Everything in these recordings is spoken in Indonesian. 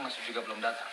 masih juga belum datang.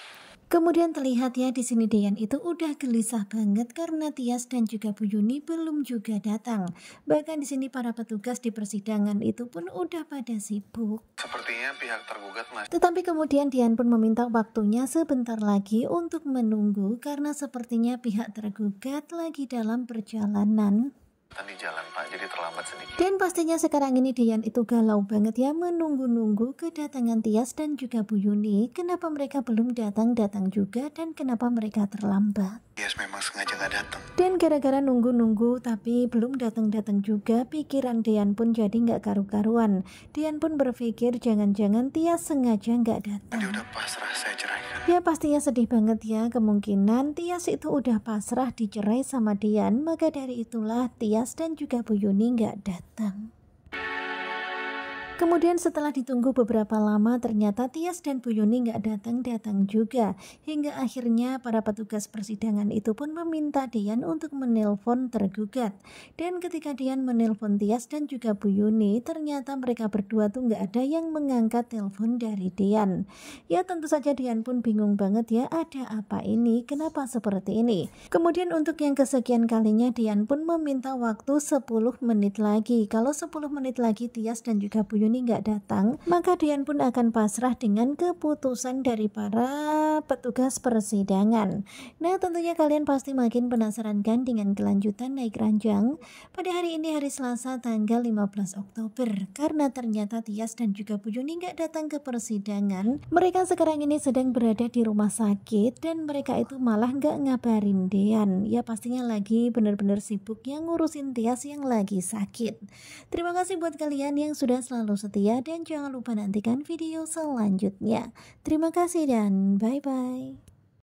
Kemudian terlihat ya di sini Dian itu udah gelisah banget karena Tias dan juga Bu Yuni belum juga datang. Bahkan di sini para petugas di persidangan itu pun udah pada sibuk. Sepertinya pihak tergugat mas. Tetapi kemudian Dian pun meminta waktunya sebentar lagi untuk menunggu karena sepertinya pihak tergugat lagi dalam perjalanan di jalan Pak, jadi terlambat sedikit. Dan pastinya sekarang ini Dian itu galau banget ya menunggu-nunggu kedatangan Tias dan juga Bu Yuni. Kenapa mereka belum datang-datang juga dan kenapa mereka terlambat? Tias memang sengaja gak datang. Dan gara-gara nunggu-nunggu tapi belum datang-datang juga, pikiran Dian pun jadi gak karu-karuan. Dian pun berpikir jangan-jangan Tias sengaja gak datang. Dia udah pasrah saya cerai. Ya pastinya sedih banget ya, kemungkinan Tias itu udah pasrah dicerai sama Dian, maka dari itulah Tias dan juga Bu Yuni nggak datang. Kemudian setelah ditunggu beberapa lama ternyata Tias dan Bu Yuni nggak datang-datang juga. Hingga akhirnya para petugas persidangan itu pun meminta Dian untuk menelpon tergugat. Dan ketika Dian menelpon Tias dan juga Bu Yuni ternyata mereka berdua tuh nggak ada yang mengangkat telepon dari Dian. Ya tentu saja Dian pun bingung banget ya ada apa ini kenapa seperti ini. Kemudian untuk yang kesekian kalinya Dian pun meminta waktu 10 menit lagi. Kalau 10 menit lagi Tias dan juga Bu Yuni ini nggak datang, maka Dian pun akan pasrah dengan keputusan dari para petugas persidangan. Nah, tentunya kalian pasti makin penasaran kan dengan kelanjutan naik ranjang pada hari ini hari Selasa tanggal 15 Oktober karena ternyata Tias dan juga Bu Juni nggak datang ke persidangan. Mereka sekarang ini sedang berada di rumah sakit dan mereka itu malah nggak ngabarin Dian. Ya pastinya lagi benar-benar sibuk yang ngurusin Tias yang lagi sakit. Terima kasih buat kalian yang sudah selalu selalu setia dan jangan lupa nantikan video selanjutnya. Terima kasih dan bye-bye.